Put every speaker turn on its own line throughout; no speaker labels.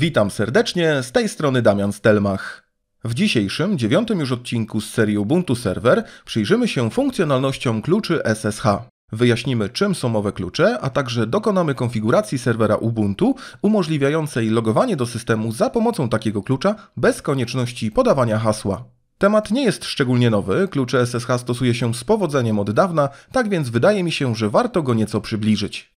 Witam serdecznie, z tej strony Damian Stelmach. W dzisiejszym, dziewiątym już odcinku z serii Ubuntu Server przyjrzymy się funkcjonalnościom kluczy SSH. Wyjaśnimy czym są owe klucze, a także dokonamy konfiguracji serwera Ubuntu umożliwiającej logowanie do systemu za pomocą takiego klucza bez konieczności podawania hasła. Temat nie jest szczególnie nowy, klucze SSH stosuje się z powodzeniem od dawna, tak więc wydaje mi się, że warto go nieco przybliżyć.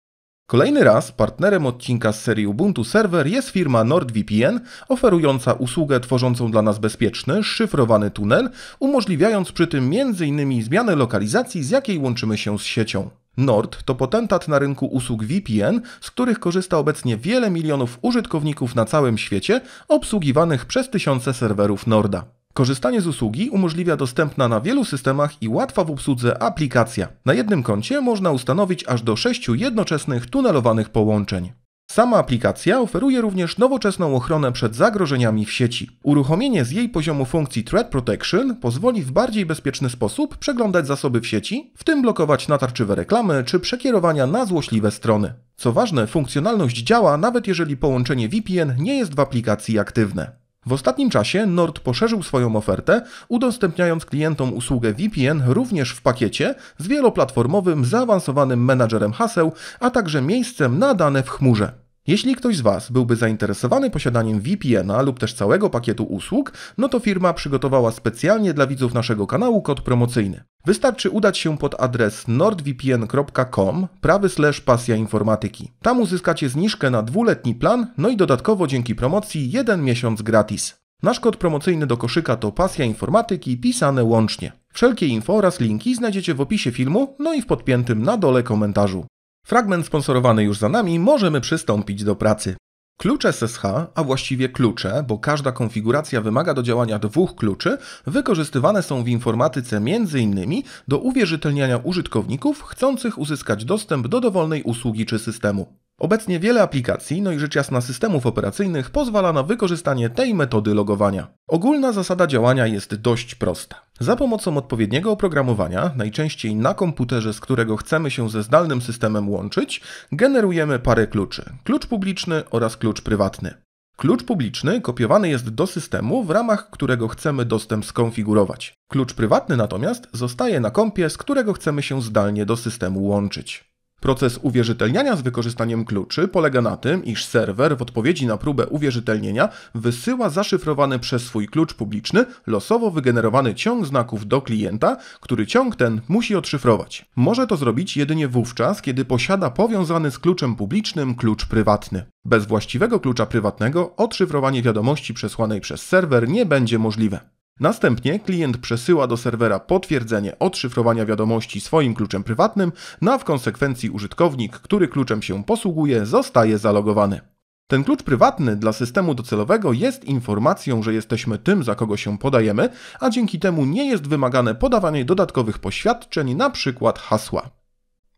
Kolejny raz partnerem odcinka z serii Ubuntu Server jest firma NordVPN, oferująca usługę tworzącą dla nas bezpieczny, szyfrowany tunel, umożliwiając przy tym m.in. zmianę lokalizacji, z jakiej łączymy się z siecią. Nord to potentat na rynku usług VPN, z których korzysta obecnie wiele milionów użytkowników na całym świecie, obsługiwanych przez tysiące serwerów Norda. Korzystanie z usługi umożliwia dostępna na wielu systemach i łatwa w obsłudze aplikacja. Na jednym koncie można ustanowić aż do sześciu jednoczesnych tunelowanych połączeń. Sama aplikacja oferuje również nowoczesną ochronę przed zagrożeniami w sieci. Uruchomienie z jej poziomu funkcji Threat Protection pozwoli w bardziej bezpieczny sposób przeglądać zasoby w sieci, w tym blokować natarczywe reklamy czy przekierowania na złośliwe strony. Co ważne, funkcjonalność działa nawet jeżeli połączenie VPN nie jest w aplikacji aktywne. W ostatnim czasie Nord poszerzył swoją ofertę, udostępniając klientom usługę VPN również w pakiecie z wieloplatformowym zaawansowanym menadżerem haseł, a także miejscem na dane w chmurze. Jeśli ktoś z Was byłby zainteresowany posiadaniem VPN-a lub też całego pakietu usług, no to firma przygotowała specjalnie dla widzów naszego kanału kod promocyjny. Wystarczy udać się pod adres nordvpn.com prawy slash pasja informatyki. Tam uzyskacie zniżkę na dwuletni plan, no i dodatkowo dzięki promocji jeden miesiąc gratis. Nasz kod promocyjny do koszyka to pasja informatyki pisane łącznie. Wszelkie info oraz linki znajdziecie w opisie filmu, no i w podpiętym na dole komentarzu. Fragment sponsorowany już za nami, możemy przystąpić do pracy. Klucze SSH, a właściwie klucze, bo każda konfiguracja wymaga do działania dwóch kluczy, wykorzystywane są w informatyce m.in. do uwierzytelniania użytkowników chcących uzyskać dostęp do dowolnej usługi czy systemu. Obecnie wiele aplikacji, no i rzecz jasna systemów operacyjnych, pozwala na wykorzystanie tej metody logowania. Ogólna zasada działania jest dość prosta. Za pomocą odpowiedniego oprogramowania, najczęściej na komputerze, z którego chcemy się ze zdalnym systemem łączyć, generujemy parę kluczy: klucz publiczny oraz klucz prywatny. Klucz publiczny kopiowany jest do systemu, w ramach którego chcemy dostęp skonfigurować. Klucz prywatny natomiast zostaje na kompie, z którego chcemy się zdalnie do systemu łączyć. Proces uwierzytelniania z wykorzystaniem kluczy polega na tym, iż serwer w odpowiedzi na próbę uwierzytelnienia wysyła zaszyfrowany przez swój klucz publiczny losowo wygenerowany ciąg znaków do klienta, który ciąg ten musi odszyfrować. Może to zrobić jedynie wówczas, kiedy posiada powiązany z kluczem publicznym klucz prywatny. Bez właściwego klucza prywatnego odszyfrowanie wiadomości przesłanej przez serwer nie będzie możliwe. Następnie klient przesyła do serwera potwierdzenie odszyfrowania wiadomości swoim kluczem prywatnym, no a w konsekwencji użytkownik, który kluczem się posługuje, zostaje zalogowany. Ten klucz prywatny dla systemu docelowego jest informacją, że jesteśmy tym, za kogo się podajemy, a dzięki temu nie jest wymagane podawanie dodatkowych poświadczeń, np. hasła.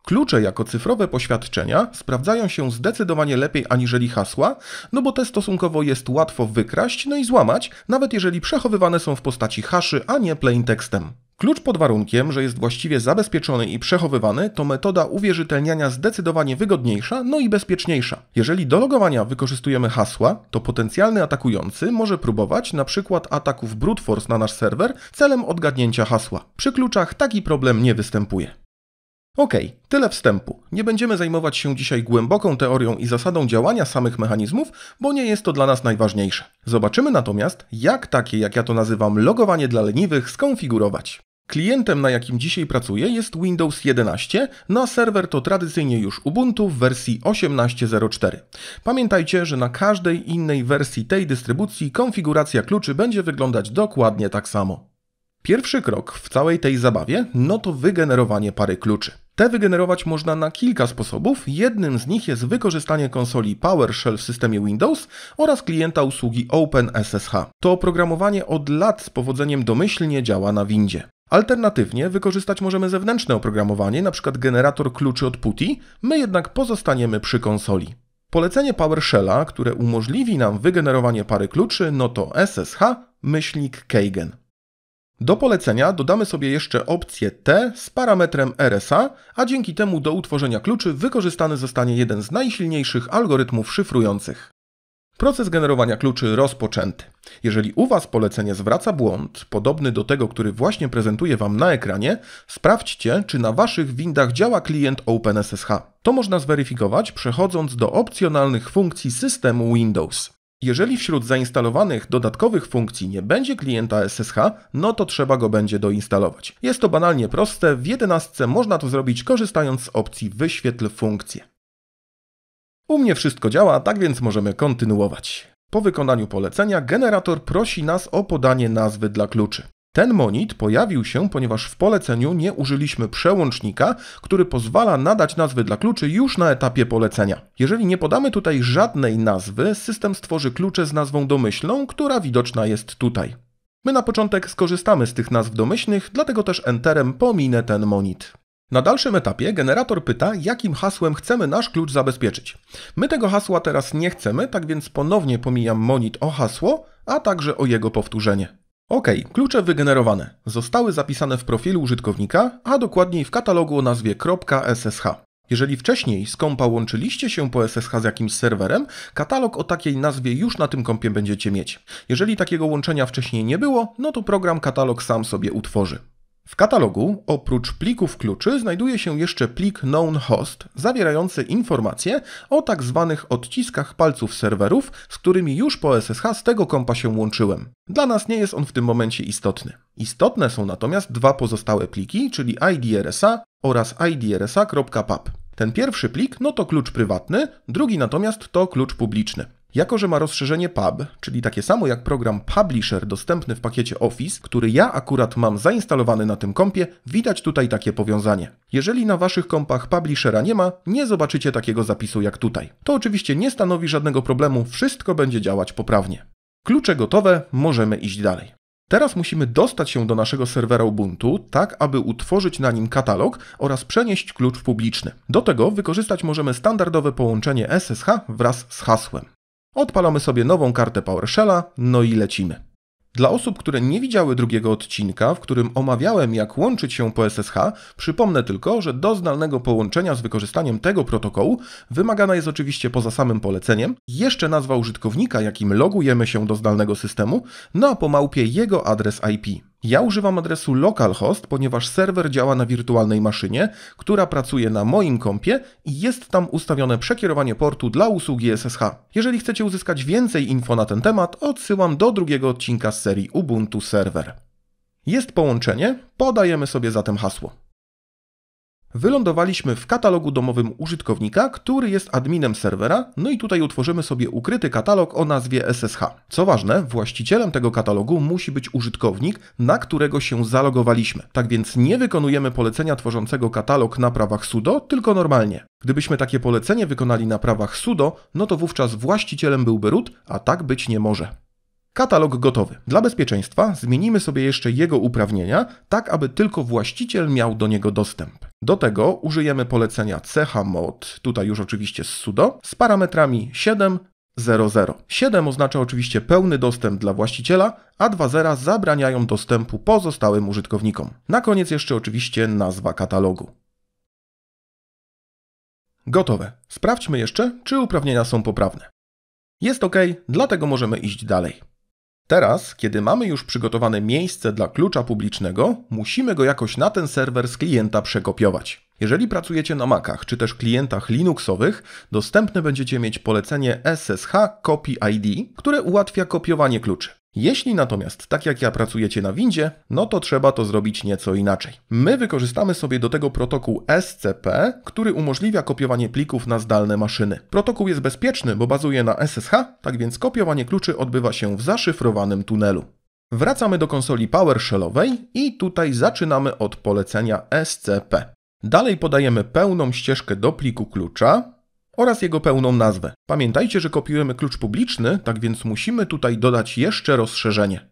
Klucze jako cyfrowe poświadczenia sprawdzają się zdecydowanie lepiej aniżeli hasła, no bo te stosunkowo jest łatwo wykraść, no i złamać, nawet jeżeli przechowywane są w postaci haszy, a nie plain tekstem. Klucz pod warunkiem, że jest właściwie zabezpieczony i przechowywany, to metoda uwierzytelniania zdecydowanie wygodniejsza, no i bezpieczniejsza. Jeżeli do logowania wykorzystujemy hasła, to potencjalny atakujący może próbować na przykład ataków brute force na nasz serwer celem odgadnięcia hasła. Przy kluczach taki problem nie występuje. Okej, okay, tyle wstępu. Nie będziemy zajmować się dzisiaj głęboką teorią i zasadą działania samych mechanizmów, bo nie jest to dla nas najważniejsze. Zobaczymy natomiast, jak takie, jak ja to nazywam, logowanie dla leniwych skonfigurować. Klientem, na jakim dzisiaj pracuję, jest Windows 11, na serwer to tradycyjnie już Ubuntu w wersji 18.04. Pamiętajcie, że na każdej innej wersji tej dystrybucji konfiguracja kluczy będzie wyglądać dokładnie tak samo. Pierwszy krok w całej tej zabawie no to wygenerowanie pary kluczy. Te wygenerować można na kilka sposobów. Jednym z nich jest wykorzystanie konsoli PowerShell w systemie Windows oraz klienta usługi OpenSSH. To oprogramowanie od lat z powodzeniem domyślnie działa na windzie. Alternatywnie wykorzystać możemy zewnętrzne oprogramowanie, np. generator kluczy od PuTTY, my jednak pozostaniemy przy konsoli. Polecenie PowerShella, które umożliwi nam wygenerowanie pary kluczy, no to SSH myślnik Keigen. Do polecenia dodamy sobie jeszcze opcję T z parametrem RSA, a dzięki temu do utworzenia kluczy wykorzystany zostanie jeden z najsilniejszych algorytmów szyfrujących. Proces generowania kluczy rozpoczęty. Jeżeli u Was polecenie zwraca błąd, podobny do tego, który właśnie prezentuję Wam na ekranie, sprawdźcie, czy na Waszych windach działa klient OpenSSH. To można zweryfikować przechodząc do opcjonalnych funkcji systemu Windows. Jeżeli wśród zainstalowanych dodatkowych funkcji nie będzie klienta SSH, no to trzeba go będzie doinstalować. Jest to banalnie proste, w 11 można to zrobić korzystając z opcji wyświetl funkcję. U mnie wszystko działa, tak więc możemy kontynuować. Po wykonaniu polecenia generator prosi nas o podanie nazwy dla kluczy. Ten monit pojawił się, ponieważ w poleceniu nie użyliśmy przełącznika, który pozwala nadać nazwy dla kluczy już na etapie polecenia. Jeżeli nie podamy tutaj żadnej nazwy, system stworzy klucze z nazwą domyślną, która widoczna jest tutaj. My na początek skorzystamy z tych nazw domyślnych, dlatego też Enterem pominę ten monit. Na dalszym etapie generator pyta, jakim hasłem chcemy nasz klucz zabezpieczyć. My tego hasła teraz nie chcemy, tak więc ponownie pomijam monit o hasło, a także o jego powtórzenie. Ok, klucze wygenerowane. Zostały zapisane w profilu użytkownika, a dokładniej w katalogu o nazwie .ssh. Jeżeli wcześniej z kompa łączyliście się po SSH z jakimś serwerem, katalog o takiej nazwie już na tym kompie będziecie mieć. Jeżeli takiego łączenia wcześniej nie było, no to program katalog sam sobie utworzy. W katalogu oprócz plików kluczy znajduje się jeszcze plik known host zawierający informacje o tak zwanych odciskach palców serwerów, z którymi już po SSH z tego kompa się łączyłem. Dla nas nie jest on w tym momencie istotny. Istotne są natomiast dwa pozostałe pliki, czyli idrsa oraz idrsa.pub. Ten pierwszy plik no to klucz prywatny, drugi natomiast to klucz publiczny. Jako, że ma rozszerzenie pub, czyli takie samo jak program Publisher dostępny w pakiecie Office, który ja akurat mam zainstalowany na tym kompie, widać tutaj takie powiązanie. Jeżeli na waszych kompach Publishera nie ma, nie zobaczycie takiego zapisu jak tutaj. To oczywiście nie stanowi żadnego problemu, wszystko będzie działać poprawnie. Klucze gotowe, możemy iść dalej. Teraz musimy dostać się do naszego serwera Ubuntu, tak aby utworzyć na nim katalog oraz przenieść klucz publiczny. Do tego wykorzystać możemy standardowe połączenie SSH wraz z hasłem. Odpalamy sobie nową kartę PowerShella, no i lecimy. Dla osób, które nie widziały drugiego odcinka, w którym omawiałem jak łączyć się po SSH, przypomnę tylko, że do zdalnego połączenia z wykorzystaniem tego protokołu wymagana jest oczywiście poza samym poleceniem jeszcze nazwa użytkownika, jakim logujemy się do zdalnego systemu, no a po małpie jego adres IP. Ja używam adresu localhost, ponieważ serwer działa na wirtualnej maszynie, która pracuje na moim kompie i jest tam ustawione przekierowanie portu dla usługi SSH. Jeżeli chcecie uzyskać więcej info na ten temat, odsyłam do drugiego odcinka z serii Ubuntu Server. Jest połączenie, podajemy sobie zatem hasło. Wylądowaliśmy w katalogu domowym użytkownika, który jest adminem serwera, no i tutaj utworzymy sobie ukryty katalog o nazwie SSH. Co ważne, właścicielem tego katalogu musi być użytkownik, na którego się zalogowaliśmy. Tak więc nie wykonujemy polecenia tworzącego katalog na prawach sudo, tylko normalnie. Gdybyśmy takie polecenie wykonali na prawach sudo, no to wówczas właścicielem byłby root, a tak być nie może. Katalog gotowy. Dla bezpieczeństwa zmienimy sobie jeszcze jego uprawnienia, tak aby tylko właściciel miał do niego dostęp. Do tego użyjemy polecenia chmod, tutaj już oczywiście z sudo, z parametrami 7, 7 oznacza oczywiście pełny dostęp dla właściciela, a 2 zera zabraniają dostępu pozostałym użytkownikom. Na koniec jeszcze oczywiście nazwa katalogu. Gotowe. Sprawdźmy jeszcze, czy uprawnienia są poprawne. Jest ok, dlatego możemy iść dalej. Teraz, kiedy mamy już przygotowane miejsce dla klucza publicznego, musimy go jakoś na ten serwer z klienta przekopiować. Jeżeli pracujecie na Macach czy też klientach Linuxowych, dostępne będziecie mieć polecenie SSH Copy ID, które ułatwia kopiowanie kluczy. Jeśli natomiast, tak jak ja, pracujecie na windzie, no to trzeba to zrobić nieco inaczej. My wykorzystamy sobie do tego protokół SCP, który umożliwia kopiowanie plików na zdalne maszyny. Protokół jest bezpieczny, bo bazuje na SSH, tak więc kopiowanie kluczy odbywa się w zaszyfrowanym tunelu. Wracamy do konsoli PowerShellowej i tutaj zaczynamy od polecenia SCP. Dalej podajemy pełną ścieżkę do pliku klucza, oraz jego pełną nazwę. Pamiętajcie, że kopiujemy klucz publiczny, tak więc musimy tutaj dodać jeszcze rozszerzenie.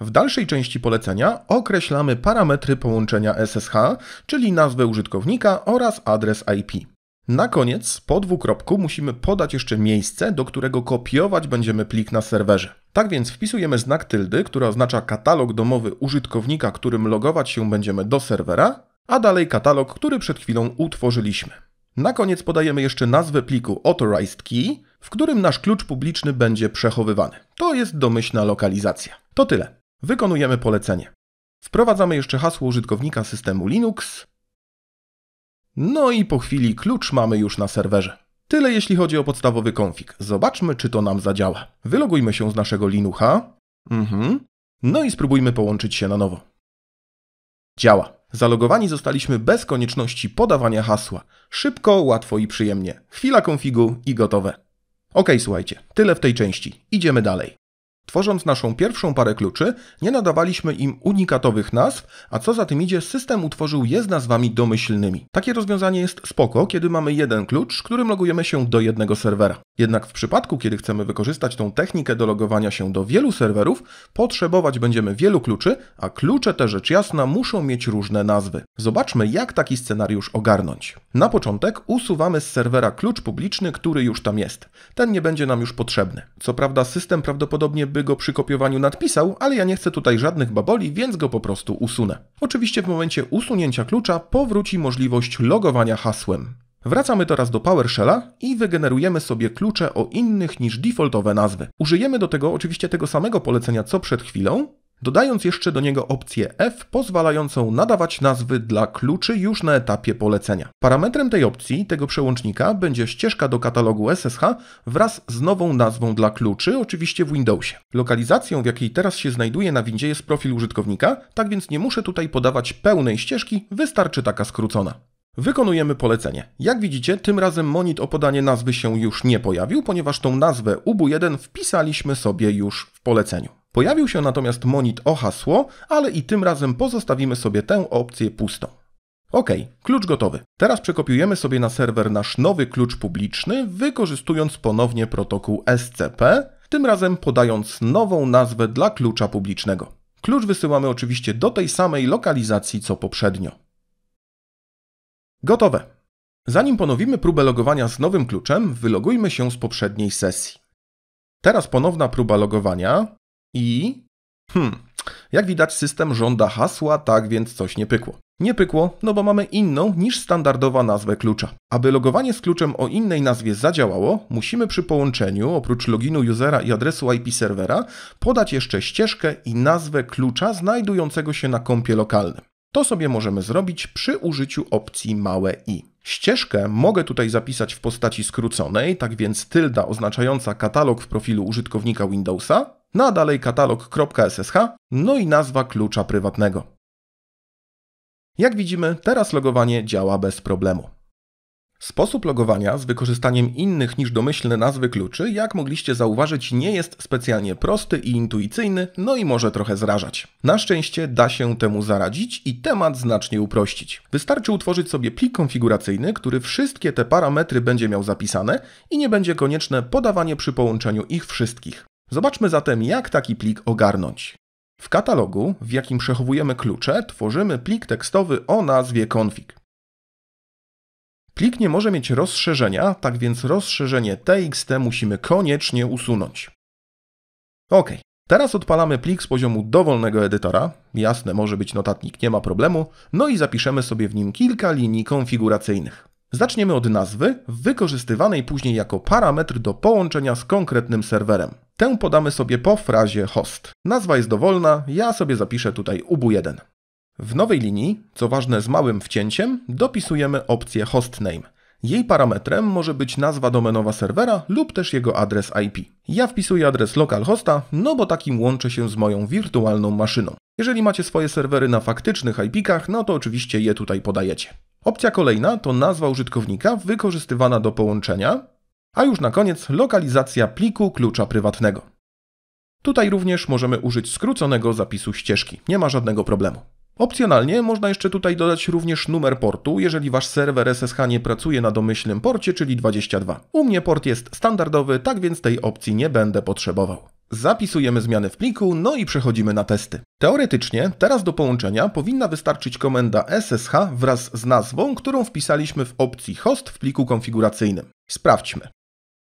W dalszej części polecenia określamy parametry połączenia SSH, czyli nazwę użytkownika oraz adres IP. Na koniec po dwukropku musimy podać jeszcze miejsce, do którego kopiować będziemy plik na serwerze. Tak więc wpisujemy znak tyldy, który oznacza katalog domowy użytkownika, którym logować się będziemy do serwera, a dalej katalog, który przed chwilą utworzyliśmy. Na koniec podajemy jeszcze nazwę pliku authorized key, w którym nasz klucz publiczny będzie przechowywany. To jest domyślna lokalizacja. To tyle. Wykonujemy polecenie. Wprowadzamy jeszcze hasło użytkownika systemu Linux. No i po chwili klucz mamy już na serwerze. Tyle jeśli chodzi o podstawowy konfig. Zobaczmy, czy to nam zadziała. Wylogujmy się z naszego Linuxa. Mhm. No i spróbujmy połączyć się na nowo. Działa. Zalogowani zostaliśmy bez konieczności podawania hasła. Szybko, łatwo i przyjemnie. Chwila konfigu i gotowe. Ok, słuchajcie, tyle w tej części. Idziemy dalej. Tworząc naszą pierwszą parę kluczy, nie nadawaliśmy im unikatowych nazw, a co za tym idzie, system utworzył je z nazwami domyślnymi. Takie rozwiązanie jest spoko, kiedy mamy jeden klucz, którym logujemy się do jednego serwera. Jednak w przypadku, kiedy chcemy wykorzystać tą technikę do logowania się do wielu serwerów, potrzebować będziemy wielu kluczy, a klucze te rzecz jasna muszą mieć różne nazwy. Zobaczmy, jak taki scenariusz ogarnąć. Na początek usuwamy z serwera klucz publiczny, który już tam jest. Ten nie będzie nam już potrzebny. Co prawda system prawdopodobnie by go przy kopiowaniu nadpisał, ale ja nie chcę tutaj żadnych baboli, więc go po prostu usunę. Oczywiście w momencie usunięcia klucza powróci możliwość logowania hasłem. Wracamy teraz do PowerShella i wygenerujemy sobie klucze o innych niż defaultowe nazwy. Użyjemy do tego oczywiście tego samego polecenia co przed chwilą, dodając jeszcze do niego opcję F pozwalającą nadawać nazwy dla kluczy już na etapie polecenia. Parametrem tej opcji, tego przełącznika, będzie ścieżka do katalogu SSH wraz z nową nazwą dla kluczy, oczywiście w Windowsie. Lokalizacją, w jakiej teraz się znajduje na windzie jest profil użytkownika, tak więc nie muszę tutaj podawać pełnej ścieżki, wystarczy taka skrócona. Wykonujemy polecenie. Jak widzicie, tym razem monit o podanie nazwy się już nie pojawił, ponieważ tą nazwę UBU1 wpisaliśmy sobie już w poleceniu. Pojawił się natomiast monit o hasło, ale i tym razem pozostawimy sobie tę opcję pustą. OK, klucz gotowy. Teraz przekopiujemy sobie na serwer nasz nowy klucz publiczny, wykorzystując ponownie protokół SCP, tym razem podając nową nazwę dla klucza publicznego. Klucz wysyłamy oczywiście do tej samej lokalizacji co poprzednio. Gotowe. Zanim ponowimy próbę logowania z nowym kluczem, wylogujmy się z poprzedniej sesji. Teraz ponowna próba logowania. I. Hmm. Jak widać, system żąda hasła, tak więc coś nie pykło. Nie pykło, no bo mamy inną niż standardowa nazwę klucza. Aby logowanie z kluczem o innej nazwie zadziałało, musimy przy połączeniu, oprócz loginu usera i adresu IP serwera, podać jeszcze ścieżkę i nazwę klucza znajdującego się na kąpie lokalnym. To sobie możemy zrobić przy użyciu opcji małe i. Ścieżkę mogę tutaj zapisać w postaci skróconej, tak więc tylda oznaczająca katalog w profilu użytkownika Windowsa, na dalej katalog.ssh, no i nazwa klucza prywatnego. Jak widzimy, teraz logowanie działa bez problemu. Sposób logowania z wykorzystaniem innych niż domyślne nazwy kluczy, jak mogliście zauważyć, nie jest specjalnie prosty i intuicyjny, no i może trochę zrażać. Na szczęście da się temu zaradzić i temat znacznie uprościć. Wystarczy utworzyć sobie plik konfiguracyjny, który wszystkie te parametry będzie miał zapisane i nie będzie konieczne podawanie przy połączeniu ich wszystkich. Zobaczmy zatem, jak taki plik ogarnąć. W katalogu, w jakim przechowujemy klucze, tworzymy plik tekstowy o nazwie config. Plik nie może mieć rozszerzenia, tak więc rozszerzenie txt musimy koniecznie usunąć. OK. Teraz odpalamy plik z poziomu dowolnego edytora. Jasne, może być notatnik, nie ma problemu. No i zapiszemy sobie w nim kilka linii konfiguracyjnych. Zaczniemy od nazwy, wykorzystywanej później jako parametr do połączenia z konkretnym serwerem. Tę podamy sobie po frazie host. Nazwa jest dowolna, ja sobie zapiszę tutaj UBU1. W nowej linii, co ważne z małym wcięciem, dopisujemy opcję hostname. Jej parametrem może być nazwa domenowa serwera lub też jego adres IP. Ja wpisuję adres localhosta, no bo takim łączę się z moją wirtualną maszyną. Jeżeli macie swoje serwery na faktycznych IP-kach, no to oczywiście je tutaj podajecie. Opcja kolejna to nazwa użytkownika wykorzystywana do połączenia, a już na koniec lokalizacja pliku klucza prywatnego. Tutaj również możemy użyć skróconego zapisu ścieżki, nie ma żadnego problemu. Opcjonalnie można jeszcze tutaj dodać również numer portu, jeżeli wasz serwer SSH nie pracuje na domyślnym porcie, czyli 22. U mnie port jest standardowy, tak więc tej opcji nie będę potrzebował. Zapisujemy zmiany w pliku, no i przechodzimy na testy. Teoretycznie teraz do połączenia powinna wystarczyć komenda SSH wraz z nazwą, którą wpisaliśmy w opcji host w pliku konfiguracyjnym. Sprawdźmy.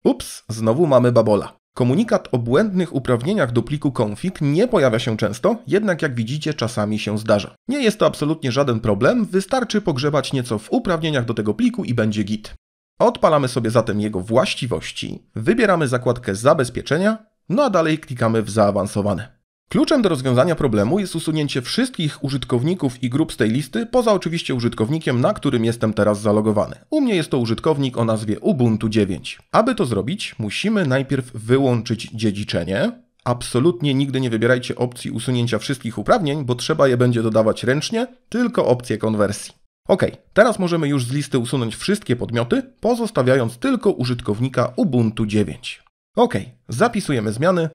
Ups, znowu mamy babola. Komunikat o błędnych uprawnieniach do pliku config nie pojawia się często, jednak jak widzicie czasami się zdarza. Nie jest to absolutnie żaden problem, wystarczy pogrzebać nieco w uprawnieniach do tego pliku i będzie git. Odpalamy sobie zatem jego właściwości, wybieramy zakładkę zabezpieczenia, no a dalej klikamy w zaawansowane. Kluczem do rozwiązania problemu jest usunięcie wszystkich użytkowników i grup z tej listy, poza oczywiście użytkownikiem, na którym jestem teraz zalogowany. U mnie jest to użytkownik o nazwie Ubuntu 9. Aby to zrobić, musimy najpierw wyłączyć dziedziczenie, Absolutnie nigdy nie wybierajcie opcji usunięcia wszystkich uprawnień, bo trzeba je będzie dodawać ręcznie, tylko opcję konwersji. Ok, teraz możemy już z listy usunąć wszystkie podmioty, pozostawiając tylko użytkownika Ubuntu 9. Ok, zapisujemy zmiany,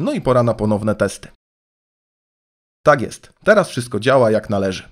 no i pora na ponowne testy. Tak jest, teraz wszystko działa jak należy.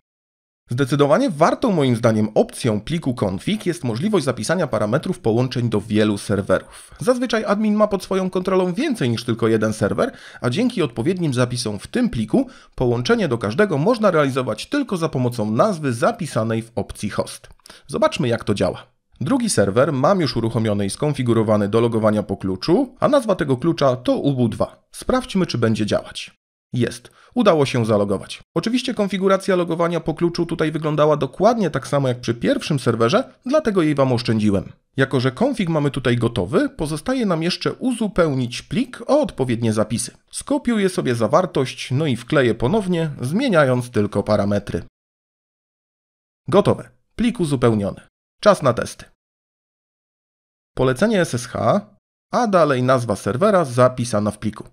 Zdecydowanie wartą moim zdaniem opcją pliku config jest możliwość zapisania parametrów połączeń do wielu serwerów. Zazwyczaj admin ma pod swoją kontrolą więcej niż tylko jeden serwer, a dzięki odpowiednim zapisom w tym pliku połączenie do każdego można realizować tylko za pomocą nazwy zapisanej w opcji host. Zobaczmy jak to działa. Drugi serwer mam już uruchomiony i skonfigurowany do logowania po kluczu, a nazwa tego klucza to UBU2. Sprawdźmy, czy będzie działać. Jest. Udało się zalogować. Oczywiście konfiguracja logowania po kluczu tutaj wyglądała dokładnie tak samo jak przy pierwszym serwerze, dlatego jej Wam oszczędziłem. Jako, że konfig mamy tutaj gotowy, pozostaje nam jeszcze uzupełnić plik o odpowiednie zapisy. Skopiuję sobie zawartość, no i wkleję ponownie, zmieniając tylko parametry. Gotowe. Plik uzupełniony. Czas na testy. Polecenie SSH, a dalej nazwa serwera zapisana w pliku.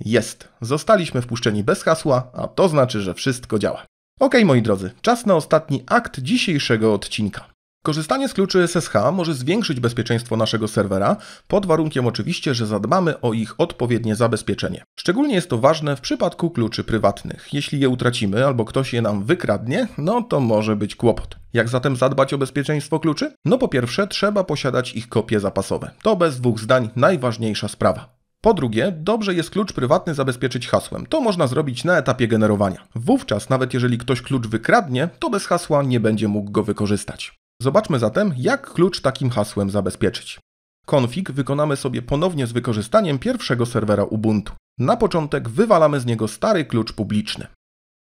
Jest, zostaliśmy wpuszczeni bez hasła, a to znaczy, że wszystko działa. Ok, moi drodzy, czas na ostatni akt dzisiejszego odcinka. Korzystanie z kluczy SSH może zwiększyć bezpieczeństwo naszego serwera, pod warunkiem oczywiście, że zadbamy o ich odpowiednie zabezpieczenie. Szczególnie jest to ważne w przypadku kluczy prywatnych. Jeśli je utracimy albo ktoś je nam wykradnie, no to może być kłopot. Jak zatem zadbać o bezpieczeństwo kluczy? No po pierwsze, trzeba posiadać ich kopie zapasowe. To bez dwóch zdań najważniejsza sprawa. Po drugie, dobrze jest klucz prywatny zabezpieczyć hasłem. To można zrobić na etapie generowania. Wówczas, nawet jeżeli ktoś klucz wykradnie, to bez hasła nie będzie mógł go wykorzystać. Zobaczmy zatem, jak klucz takim hasłem zabezpieczyć. Konfig wykonamy sobie ponownie z wykorzystaniem pierwszego serwera Ubuntu. Na początek wywalamy z niego stary klucz publiczny.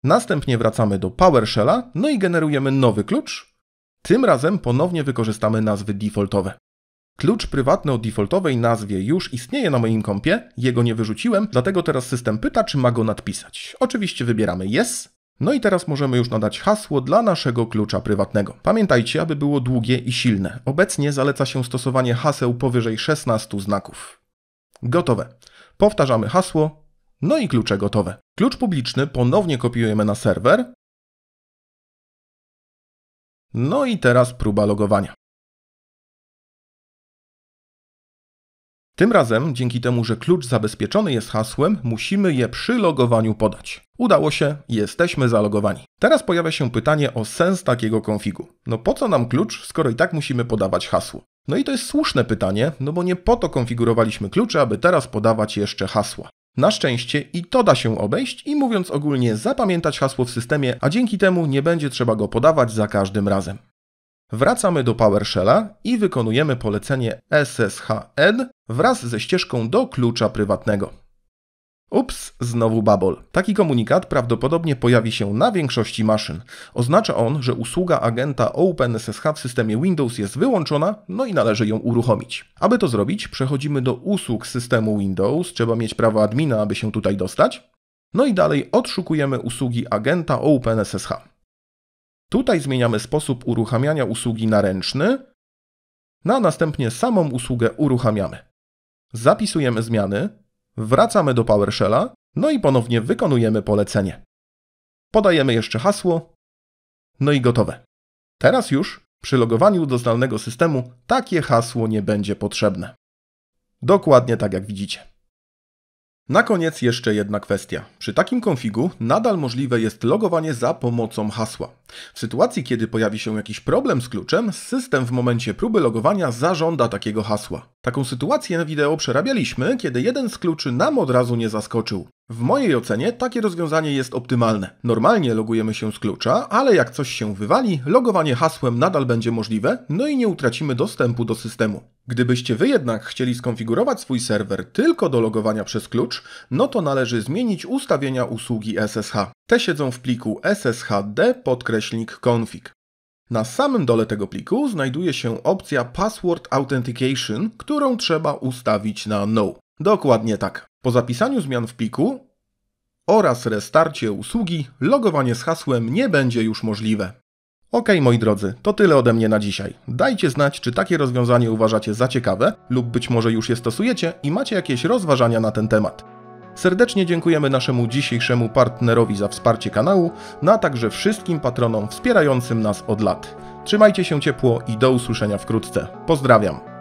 Następnie wracamy do PowerShella, no i generujemy nowy klucz. Tym razem ponownie wykorzystamy nazwy defaultowe. Klucz prywatny o defaultowej nazwie już istnieje na moim kompie, jego nie wyrzuciłem, dlatego teraz system pyta, czy ma go nadpisać. Oczywiście wybieramy Yes no i teraz możemy już nadać hasło dla naszego klucza prywatnego. Pamiętajcie, aby było długie i silne. Obecnie zaleca się stosowanie haseł powyżej 16 znaków. Gotowe. Powtarzamy hasło, no i klucze gotowe. Klucz publiczny ponownie kopiujemy na serwer. No i teraz próba logowania. Tym razem, dzięki temu, że klucz zabezpieczony jest hasłem, musimy je przy logowaniu podać. Udało się, jesteśmy zalogowani. Teraz pojawia się pytanie o sens takiego konfigu. No po co nam klucz, skoro i tak musimy podawać hasło? No i to jest słuszne pytanie, no bo nie po to konfigurowaliśmy klucze, aby teraz podawać jeszcze hasła. Na szczęście i to da się obejść i mówiąc ogólnie zapamiętać hasło w systemie, a dzięki temu nie będzie trzeba go podawać za każdym razem. Wracamy do PowerShella i wykonujemy polecenie ssh-ed wraz ze ścieżką do klucza prywatnego. Ups, znowu babol. Taki komunikat prawdopodobnie pojawi się na większości maszyn. Oznacza on, że usługa agenta OpenSSH w systemie Windows jest wyłączona, no i należy ją uruchomić. Aby to zrobić, przechodzimy do usług systemu Windows, trzeba mieć prawo admina, aby się tutaj dostać. No i dalej odszukujemy usługi agenta OpenSSH. Tutaj zmieniamy sposób uruchamiania usługi na ręczny, a następnie samą usługę uruchamiamy. Zapisujemy zmiany, wracamy do PowerShella, no i ponownie wykonujemy polecenie. Podajemy jeszcze hasło, no i gotowe. Teraz już przy logowaniu do zdalnego systemu takie hasło nie będzie potrzebne. Dokładnie tak jak widzicie. Na koniec jeszcze jedna kwestia. Przy takim konfigu nadal możliwe jest logowanie za pomocą hasła. W sytuacji, kiedy pojawi się jakiś problem z kluczem, system w momencie próby logowania zażąda takiego hasła. Taką sytuację na wideo przerabialiśmy, kiedy jeden z kluczy nam od razu nie zaskoczył. W mojej ocenie takie rozwiązanie jest optymalne. Normalnie logujemy się z klucza, ale jak coś się wywali, logowanie hasłem nadal będzie możliwe, no i nie utracimy dostępu do systemu. Gdybyście Wy jednak chcieli skonfigurować swój serwer tylko do logowania przez klucz, no to należy zmienić ustawienia usługi SSH. Te siedzą w pliku sshd config. Na samym dole tego pliku znajduje się opcja Password Authentication, którą trzeba ustawić na No. Dokładnie tak. Po zapisaniu zmian w pliku oraz restarcie usługi, logowanie z hasłem nie będzie już możliwe. Ok, moi drodzy, to tyle ode mnie na dzisiaj. Dajcie znać, czy takie rozwiązanie uważacie za ciekawe, lub być może już je stosujecie i macie jakieś rozważania na ten temat. Serdecznie dziękujemy naszemu dzisiejszemu partnerowi za wsparcie kanału, no a także wszystkim patronom wspierającym nas od lat. Trzymajcie się ciepło i do usłyszenia wkrótce. Pozdrawiam!